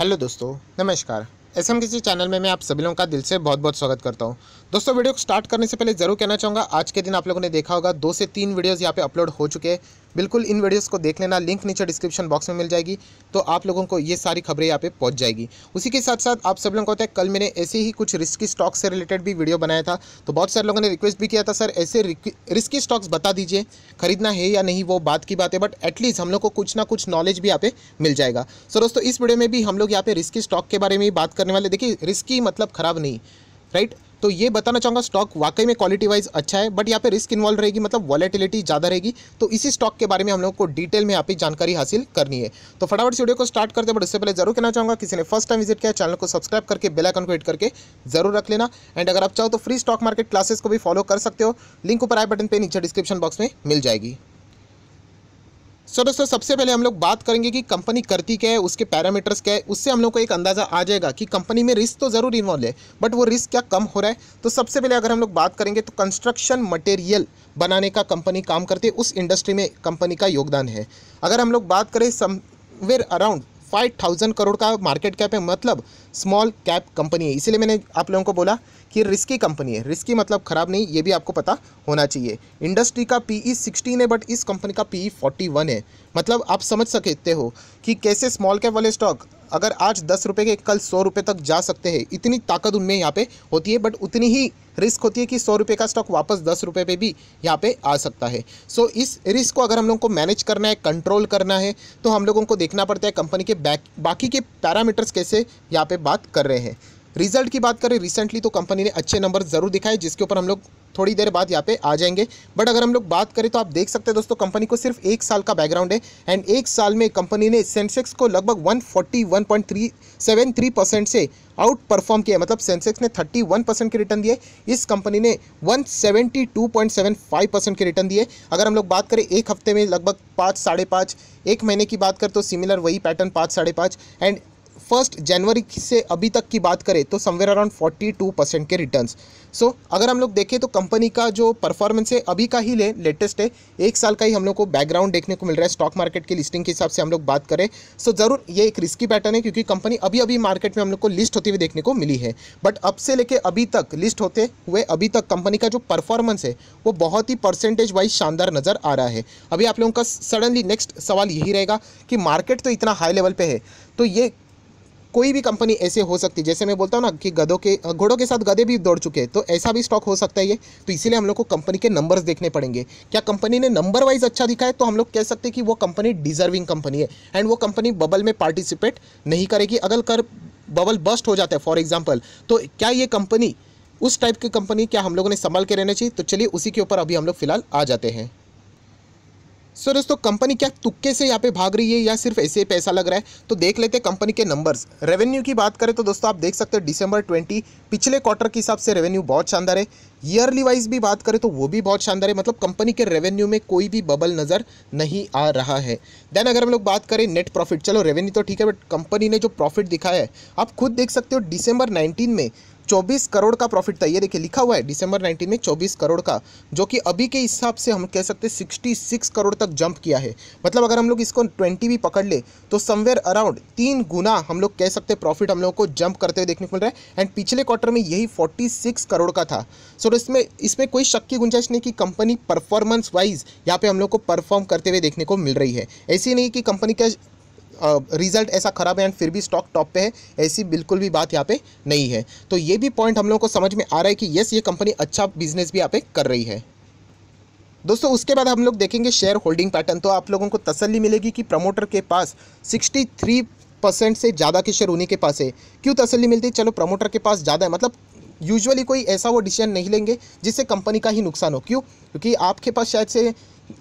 Hello दोस्तों नमस्कार S M किसी चैनल में मैं आप सभी लोगों का दिल से बहुत बहुत स्वागत करता हूं दोस्तों वीडियो को स्टार्ट करने से पहले ज़रूर कहना चाहूँगा आज के दिन आप लोगों ने देखा होगा दो से तीन वीडियोस यहाँ पे अपलोड हो चुके हैं बिल्कुल इन वीडियोस को देख लेना लिंक नीचे डिस्क्रिप्शन बॉक्स में मिल जाएगी तो आप लोगों को ये सारी खबरें यहाँ पे पहुँच जाएगी उसी के साथ साथ आप सब लोगों को होता है कल मैंने ऐसे ही कुछ रिस्की स्टॉक्स से रिलेटेड भी वीडियो बनाया था तो बहुत सारे लोगों ने रिक्वेस्ट भी किया था सर ऐसे रिस्की स्टॉक्स बता दीजिए खरीदना है या नहीं वो बात की बात है बट एटलीस्ट हम लोग को कुछ ना कुछ नॉलेज भी यहाँ पे मिल जाएगा सो दोस्तों इस वीडियो में भी हम लोग यहाँ पे रिस्की स्टॉक के बारे में बात करने वाले देखिए रिस्की मतलब ख़राब नहीं राइट right? तो ये बताना चाहूँगा स्टॉक वाकई में क्वालिटी वाइज अच्छा है बट यहाँ पे रिस्क इन्वॉल्व रहेगी मतलब वॉलेटिलिटी ज़्यादा रहेगी तो इसी स्टॉक के बारे में हम लोग को डिटेल में यहाँ पे जानकारी हासिल करनी है तो फटाफट वीडियो को स्टार्ट करते हैं बट उससे पहले जरूर कहना चाहूँगा किसी ने फर्स्ट टाइम विजिट किया चैनल को सब्सक्राइब करके बेलाइकन को हिट करके जरूर रख लेना एंड अगर आप चाहो तो फ्री स्टॉक मार्केट क्लासेस को भी फॉलो कर सकते हो लिंक ऊपर आए बटन पर नीचे डिस्क्रिप्शन बॉक्स में मिल जाएगी सो दोस्तों सबसे पहले हम लोग बात करेंगे कि कंपनी करती क्या है उसके पैरामीटर्स क्या है उससे हम लोग को एक अंदाज़ा आ जाएगा कि कंपनी में रिस्क तो ज़रूर इन्वॉल्व है बट वो रिस्क क्या कम हो रहा है तो सबसे पहले अगर हम लोग बात करेंगे तो कंस्ट्रक्शन मटेरियल बनाने का कंपनी काम करती है उस इंडस्ट्री में कंपनी का योगदान है अगर हम लोग बात करें somewhere around five thousand crore का मार्केट कैप है मतलब स्मॉल कैप कंपनी है इसीलिए मैंने आप लोगों को बोला कि रिस्की कंपनी है रिस्की मतलब ख़राब नहीं ये भी आपको पता होना चाहिए इंडस्ट्री का पीई e सिक्सटीन है बट इस कंपनी का पीई e वन है मतलब आप समझ सकते हो कि कैसे स्मॉल कैप वाले स्टॉक अगर आज दस रुपये के कल सौ रुपये तक जा सकते हैं इतनी ताकत उनमें यहाँ पे होती है बट उतनी ही रिस्क होती है कि सौ रुपये का स्टॉक वापस दस रुपये पर भी यहाँ पे आ सकता है सो so, इस रिस्क को अगर हम लोगों को मैनेज करना है कंट्रोल करना है तो हम लोगों को देखना पड़ता है कंपनी के बैक बाकी के पैरामीटर्स कैसे यहाँ पर बात कर रहे हैं रिजल्ट की बात करें रिसेंटली तो कंपनी ने अच्छे नंबर ज़रूर दिखाए जिसके ऊपर हम लोग थोड़ी देर बाद यहाँ पे आ जाएंगे बट अगर हम लोग बात करें तो आप देख सकते हैं दोस्तों कंपनी को सिर्फ एक साल का बैकग्राउंड है एंड एक साल में कंपनी ने सेंसेक्स को लगभग 141.373 परसेंट से आउट परफॉर्म किया मतलब सेंसेक्स ने 31 परसेंट के रिटर्न दिए इस कंपनी ने 172.75 परसेंट के रिटर्न दिए अगर हम लोग बात करें एक हफ्ते में लगभग पाँच साढ़े पाँच एक महीने की बात करें तो सिमिलर वही पैटर्न पाँच साढ़े पाँच एंड फर्स्ट जनवरी से अभी तक की बात करें तो somewhere around forty two percent के रिटर्न्स सो so, अगर हम लोग देखें तो कंपनी का जो परफॉर्मेंस है अभी का ही ले लेटेस्ट है एक साल का ही हम लोग को बैकग्राउंड देखने को मिल रहा है स्टॉक मार्केट की लिस्टिंग के हिसाब से हम लोग बात करें सो so, ज़रूर ये एक रिस्की पैटर्न है क्योंकि कंपनी अभी अभी मार्केट में हम लोग को लिस्ट होती हुई देखने को मिली है बट अब से लेकर अभी तक लिस्ट होते हुए अभी तक कंपनी का जो परफॉर्मेंस है वो बहुत ही परसेंटेज वाइज शानदार नज़र आ रहा है अभी आप लोगों का सडनली नेक्स्ट सवाल यही रहेगा कि मार्केट तो इतना हाई लेवल पर है तो ये कोई भी कंपनी ऐसे हो सकती है जैसे मैं बोलता हूँ ना कि गधों के घोड़ों के साथ गधे भी दौड़ चुके हैं तो ऐसा भी स्टॉक हो सकता है ये तो इसीलिए हम लोग को कंपनी के नंबर्स देखने पड़ेंगे क्या कंपनी ने नंबर वाइज अच्छा दिखा है तो हम लोग कह सकते हैं कि वो कंपनी डिजर्विंग कंपनी है एंड वो कंपनी बबल में पार्टिसिपेट नहीं करेगी अगर कर बबल बस्ट हो जाता है फॉर एग्जाम्पल तो क्या ये कंपनी उस टाइप की कंपनी क्या हम लोगों ने संभाल के रहना चाहिए तो चलिए उसी के ऊपर अभी हम लोग फिलहाल आ जाते हैं सो दोस्तों कंपनी क्या तुक्के से यहाँ पे भाग रही है या सिर्फ ऐसे ही पैसा लग रहा है तो देख लेते हैं कंपनी के नंबर्स रेवेन्यू की बात करें तो दोस्तों आप देख सकते हैं दिसंबर 20 पिछले क्वार्टर के हिसाब से रेवेन्यू बहुत शानदार है ईयरली वाइज भी बात करें तो वो भी बहुत शानदार है मतलब कंपनी के रेवेन्यू में कोई भी बबल नज़र नहीं आ रहा है देन अगर हम लोग बात करें नेट प्रॉफिट चलो रेवेन्यू तो ठीक है बट कंपनी ने जो प्रॉफिट दिखाया है आप खुद देख सकते हो डिसंबर नाइनटीन में 24 करोड़ का प्रॉफिट था ये देखिए लिखा हुआ है दिसंबर 19 में 24 करोड़ का जो कि अभी के हिसाब से हम कह सकते हैं 66 करोड़ तक जंप किया है मतलब अगर हम लोग इसको 20 भी पकड़ ले तो समवेयर अराउंड तीन गुना हम लोग कह सकते हैं प्रॉफिट हम लोग को जंप करते हुए देखने को मिल रहा है एंड पिछले क्वार्टर में यही फोर्टी करोड़ का था सो so, इसमें इसमें कोई शक की गुंजाइश नहीं कि कंपनी परफॉर्मेंस वाइज यहाँ पर हम लोग को परफॉर्म करते हुए देखने को मिल रही है ऐसी नहीं कि कंपनी का रिजल्ट ऐसा ख़राब है एंड फिर भी स्टॉक टॉप पे है ऐसी बिल्कुल भी बात यहाँ पे नहीं है तो ये भी पॉइंट हम लोगों को समझ में आ रहा है कि येस ये कंपनी अच्छा बिजनेस भी यहाँ पे कर रही है दोस्तों उसके बाद हम लोग देखेंगे शेयर होल्डिंग पैटर्न तो आप लोगों को तसली मिलेगी कि प्रमोटर के पास सिक्सटी थ्री परसेंट से ज़्यादा के शेयर उन्हीं के पास है क्यों तसली मिलती है चलो प्रमोटर के पास ज़्यादा है मतलब यूजुअली कोई ऐसा वो डिसीजन नहीं लेंगे जिससे कंपनी का ही नुकसान हो क्यों क्योंकि आपके पास शायद से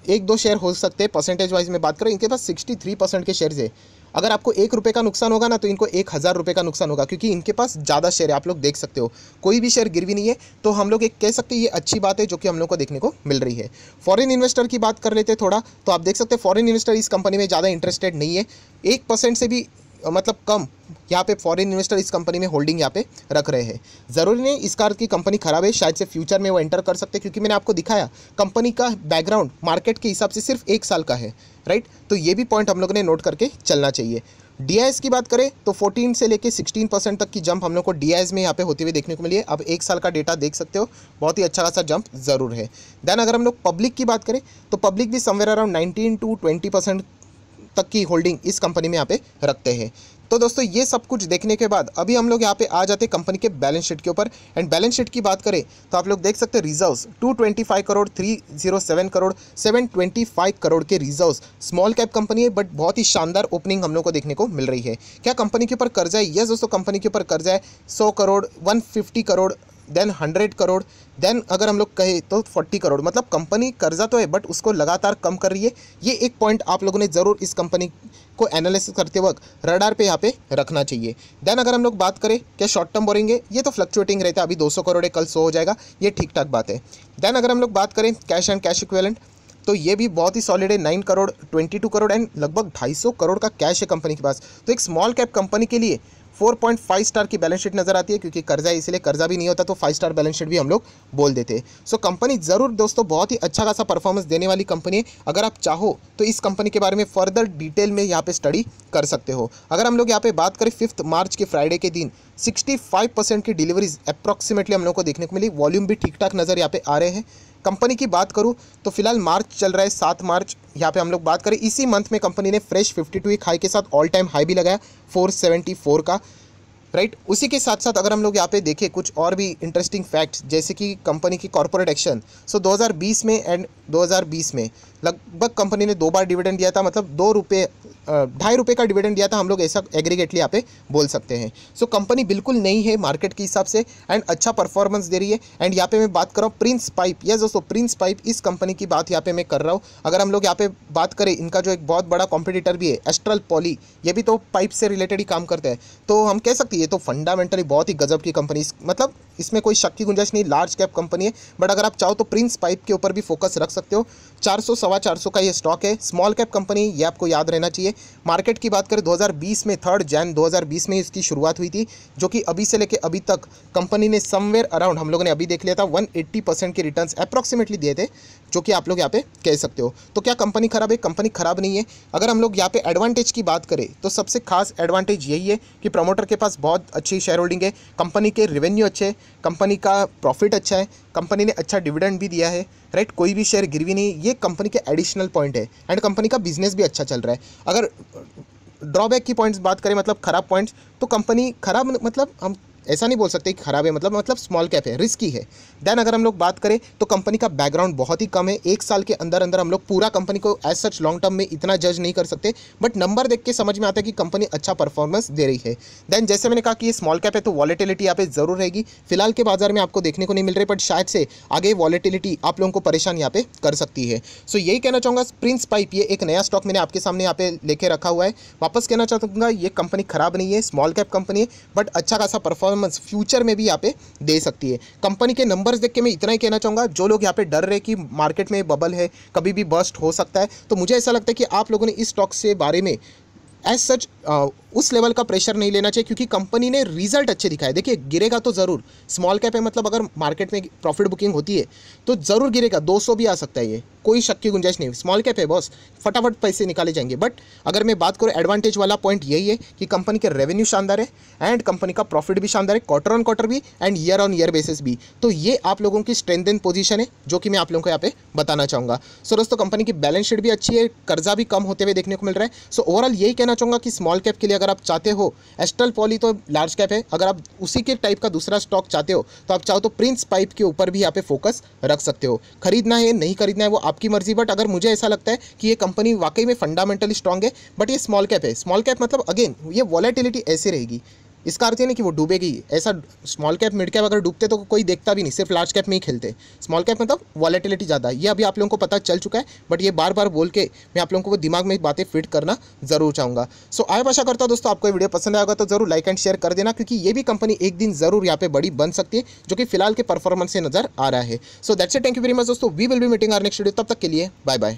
एक दो शेयर हो सकते हैं परसेंटेज वाइज में बात करें इनके पास सिक्सटी थ्री परसेंट के शेयर्स है अगर आपको एक रुपये का नुकसान होगा ना तो इनको एक हज़ार रुपये का नुकसान होगा क्योंकि इनके पास ज़्यादा शेयर है आप लोग देख सकते हो कोई भी शेयर गिरवी नहीं है तो हम लोग एक कह सकते हैं ये अच्छी बात है जो कि हम लोग को देखने को मिल रही है फॉरेन इन्वेस्टर की बात कर लेते थोड़ा तो आप देख सकते हैं फॉरेन इन्वेस्टर इस कंपनी में ज़्यादा इंटरेस्टेड नहीं है एक परसेंट से भी मतलब कम यहाँ पे फॉरेन इन्वेस्टर इस कंपनी में होल्डिंग यहाँ पे रख रहे हैं ज़रूरी नहीं इसका अर्थ की कंपनी खराब है शायद से फ्यूचर में वो एंटर कर सकते हैं क्योंकि मैंने आपको दिखाया कंपनी का बैकग्राउंड मार्केट के हिसाब से सिर्फ एक साल का है राइट तो ये भी पॉइंट हम लोगों ने नोट करके चलना चाहिए डी की बात करें तो 14 से लेकर 16 परसेंट तक की जंप हम लोग को डी में यहाँ पे होते हुए देखने को मिली है अब एक साल का डेटा देख सकते हो बहुत ही अच्छा खासा जंप जरूर है देन अगर हम लोग पब्लिक की बात करें तो पब्लिक भी समवेयर अराउंड 19 टू 20 परसेंट तक की होल्डिंग इस कंपनी में यहाँ पे रखते हैं तो दोस्तों ये सब कुछ देखने के बाद अभी हम लोग यहाँ पे आ जाते हैं कंपनी के बैलेंस शीट के ऊपर एंड बैलेंस शीट की बात करें तो आप लोग देख सकते हैं रिजर्व्स 225 करोड़ 307 करोड़ 725 करोड़ के रिजर्व्स स्मॉल कैप कंपनी है बट बहुत ही शानदार ओपनिंग हम लोग को देखने को मिल रही है क्या कंपनी के ऊपर कर्जा है यस दोस्तों कंपनी के ऊपर कर्जा है सौ crore one crore then hundred crore then अगर हम लोग कहें तो फोर्टी करोड़ मतलब कंपनी कर्जा तो है बट उसको लगातार कम कर रही है ये एक पॉइंट आप लोगों ने ज़रूर इस कंपनी को एनालिसिस करते वक्त रडार पे यहाँ पे रखना चाहिए देन अगर हम लोग बात करें क्या शॉर्ट टर्म बोरेंगे ये तो फ्लक्चुएटिंग रहता है अभी 200 करोड़ है कल सौ हो जाएगा ये ठीक ठाक बात है देन अगर हम लोग बात करें कैश एंड कैश इक्वेलेंट तो ये भी बहुत ही सॉलिड है nine crore twenty two crore and लगभग ढाई सौ करोड़ का कैश है कंपनी के पास तो एक स्मॉल कैप कंपनी के लिए फोर पॉइंट फाइव स्टार की बैलेंस शीट नजर आती है क्योंकि कर्जा है इसलिए कर्जा भी नहीं होता तो फाइव स्टार बैलेंस शीट भी हम लोग बोल देते हैं सो कंपनी ज़रूर दोस्तों बहुत ही अच्छा खासा परफॉर्मेंस देने वाली कंपनी है अगर आप चाहो तो इस कंपनी के बारे में फर्दर डिटेल में यहाँ पे स्टडी कर सकते हो अगर हम लोग यहाँ पे बात करें फिफ्थ मार्च के फ्राइडे के दिन सिक्सटी परसेंट की डिलीवरीज अप्रॉक्सीमेटली हम लोग को देखने को मिली वॉल्यूम भी ठीक ठाक नज़र यहाँ पे आ रहे हैं कंपनी की बात करूँ तो फिलहाल मार्च चल रहा है सात मार्च यहाँ पे हम लोग बात करें इसी मंथ में कंपनी ने फ्रेश फिफ्टी टू एक हाई के साथ ऑल टाइम हाई भी लगाया फोर सेवेंटी फोर का राइट right? उसी के साथ साथ अगर हम लोग यहाँ पे देखें कुछ और भी इंटरेस्टिंग फैक्ट्स जैसे कि कंपनी की कॉरपोरेट एक्शन सो 2020 में एंड 2020 में लगभग कंपनी ने दो बार डिविडेंड दिया था मतलब दो रुपये ढाई रुपये का डिविडेंड दिया था हम लोग ऐसा एग्रीगेटली यहाँ पे बोल सकते हैं सो so, कंपनी बिल्कुल नई है मार्केट के हिसाब से एंड अच्छा परफॉर्मेंस दे रही है एंड यहाँ पे मैं बात कर रहा हूँ प्रिंस पाइप यस दोस्तों प्रिंस पाइप इस कंपनी की बात यहाँ पे मैं कर रहा हूँ अगर हम लोग यहाँ पे बात करें इनका जो एक बहुत बड़ा कॉम्पिटिटर भी है एस्ट्रल पॉली ये भी तो पाइप से रिलेटेड ही काम करते हैं तो हम कह सकते हैं ये तो फंडामेंटली बहुत ही गजब की कंपनी मतलब इसमें कोई शक की गुंजाइश नहीं लार्ज कैप कंपनी है बट अगर आप चाहो तो प्रिंस पाइप के ऊपर भी फोकस रख सकते हो चार सौ सवा चार सौ का ये स्टॉक है स्मॉल कैप कंपनी ये आपको याद रहना चाहिए मार्केट की बात करें 2020 में थर्ड जैन 2020 में इसकी शुरुआत हुई थी जो कि अभी से लेकर अभी तक कंपनी ने समवेयर अराउंड हम लोगों ने अभी देख लिया था 180 परसेंट के रिटर्न्स अप्रॉक्सीमेटली दिए थे जो कि आप लोग यहाँ पे कह सकते हो तो क्या कंपनी ख़राब है कंपनी ख़राब नहीं है अगर हम लोग यहाँ पे एडवांटेज की बात करें तो सबसे खास एडवांटेज यही है कि प्रमोटर के पास बहुत अच्छी शेयर होल्डिंग है कंपनी के रेवेन्यू अच्छे है कंपनी का प्रॉफिट अच्छा है कंपनी ने अच्छा डिविडेंड भी दिया है राइट कोई भी शेयर गिरवी नहीं ये कंपनी के एडिशनल पॉइंट है एंड कंपनी का बिजनेस भी अच्छा चल रहा है अगर ड्रॉबैक की पॉइंट्स बात करें मतलब ख़राब पॉइंट्स तो कंपनी ख़राब मतलब हम ऐसा नहीं बोल सकते कि खराब है मतलब मतलब स्मॉल कैप है रिस्की है देन अगर हम लोग बात करें तो कंपनी का बैकग्राउंड बहुत ही कम है एक साल के अंदर अंदर हम लोग पूरा कंपनी को एज सच लॉन्ग टर्म में इतना जज नहीं कर सकते बट नंबर देख के समझ में आता है कि कंपनी अच्छा परफॉर्मेंस दे रही है देन जैसे मैंने कहा कि ये स्मॉल कैप है तो वॉलेटिलिटी यहाँ पे ज़रूर रहेगी फिलहाल के बाजार में आपको देखने को नहीं मिल रही बट शायद से आगे वॉलेटिलिटी आप लोगों को परेशान यहाँ पे कर सकती है सो so, यही कहना चाहूँगा प्रिंस पाइप ये एक नया स्टॉक मैंने आपके सामने यहाँ पे लेके रखा हुआ है वापस कहना चाहूँगा ये कंपनी खराब नहीं है स्मॉल कैप कंपनी है बट अच्छा खासा परफॉर्म परफॉर्मेंस फ्यूचर में भी यहाँ पे दे सकती है कंपनी के नंबर्स देख के मैं इतना ही कहना चाहूँगा जो लोग यहाँ पे डर रहे कि मार्केट में बबल है कभी भी बस्ट हो सकता है तो मुझे ऐसा लगता है कि आप लोगों ने इस स्टॉक से बारे में एज सच उस लेवल का प्रेशर नहीं लेना चाहिए क्योंकि कंपनी ने रिजल्ट अच्छे दिखाए देखिए गिरेगा तो ज़रूर स्मॉल कैप है मतलब अगर मार्केट में प्रॉफिट बुकिंग होती है तो ज़रूर गिरेगा 200 भी आ सकता है ये कोई शक की गुंजाइश नहीं स्मॉल कैप है बॉस फटाफट पैसे निकाले जाएंगे बट अगर मैं बात करूँ एडवांटेज वाला पॉइंट यही है कि कंपनी के रेवेन्यू शानदार है एंड कंपनी का प्रॉफिट भी शानदार है क्वार्टर ऑन क्वार्टर भी and year on year basis भी तो ये आप लोगों की एंड पोजीशन है जो कि मैं आप लोगों को यहाँ पे बताना चाहूँगा सो दोस्तों कंपनी की बैलेंस शीट भी अच्छी है कर्जा भी कम होते हुए देखने को मिल रहा है सो ओवरऑल यही कहना चाहूँगा कि स्मॉल कैप के लिए अगर आप चाहते हो एस्ट्रल पॉली तो लार्ज कैप है अगर आप उसी के टाइप का दूसरा स्टॉक चाहते हो तो आप चाहो तो प्रिंस पाइप के ऊपर भी यहाँ पे फोकस रख सकते हो खरीदना है नहीं खरीदना है वो आपकी मर्जी बट अगर मुझे ऐसा लगता है कि ये कंपनी वाकई में फंडामेंटली स्ट्रांग है बट ये स्मॉल कैप है स्मॉल कैप मतलब अगेन ये वॉलेटिलिटी ऐसी रहेगी इसका अर्थ ये नहीं कि वो डूबेगी ऐसा स्मॉल कैप मिड कैप अगर डूबते तो कोई देखता भी नहीं सिर्फ लार्ज कैप में ही खेलते स्मॉल कैप मतलब वॉलेटिलिटी ज़्यादा है ये अभी आप लोगों को पता चल चुका है बट ये बार बार बोल के मैं आप लोगों को वो दिमाग में बातें फिट करना ज़रूर चाहूँगा सो आए आशा करता हूँ दोस्तों आपको ये वीडियो पसंद आएगा तो जरूर लाइक एंड शेयर कर देना क्योंकि ये भी कंपनी एक दिन ज़रूर यहाँ पर बड़ी बन सकती है जो कि फिलहाल के परफॉर्मेंस से नज़र आ रहा है so that's a thank you very much दोस्तों we will be meeting our next video तब तक के लिए बाय बाय